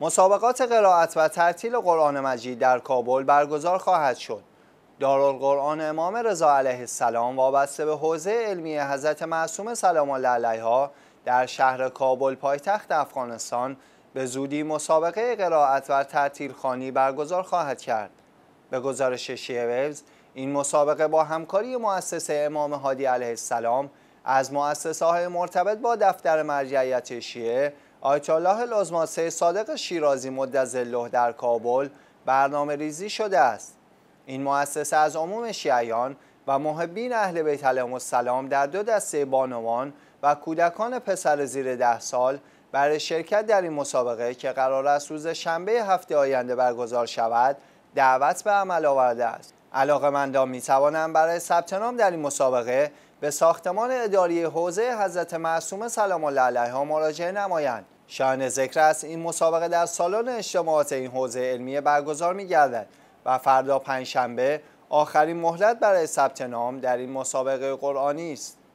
مسابقات قرائت و ترتیل قرآن مجید در کابل برگزار خواهد شد. دارالقرآن امام رضا علیه السلام وابسته به حوزه علمی حضرت معصوم سلام الله علیها در شهر کابل پایتخت افغانستان به زودی مسابقه قرائت و ترتیل خانی برگزار خواهد کرد. به گزارش ویبز، این مسابقه با همکاری مؤسسه امام هادی علیه السلام از مؤسسه های مرتبط با دفتر مرجعیت شیعه آیت الله لازماسه صادق شیرازی مدت در کابل برنامه ریزی شده است این مؤسسه از عموم شیعیان و محبین اهل بیت علیهم السلام در دو دسته بانوان و کودکان پسر زیر ده سال برای شرکت در این مسابقه که قرار است روز شنبه هفته آینده برگزار شود دعوت به عمل آورده است علاقه مندان می توانند برای ثبت نام در این مسابقه به ساختمان اداری حوزه حضرت معصومه سلام الله علیها مراجعه نمایند شان ذکر است این مسابقه در سالن اجتماعات این حوزه علمیه برگزار می‌گردد و فردا پنجشنبه آخرین مهلت برای ثبت نام در این مسابقه قرآنی است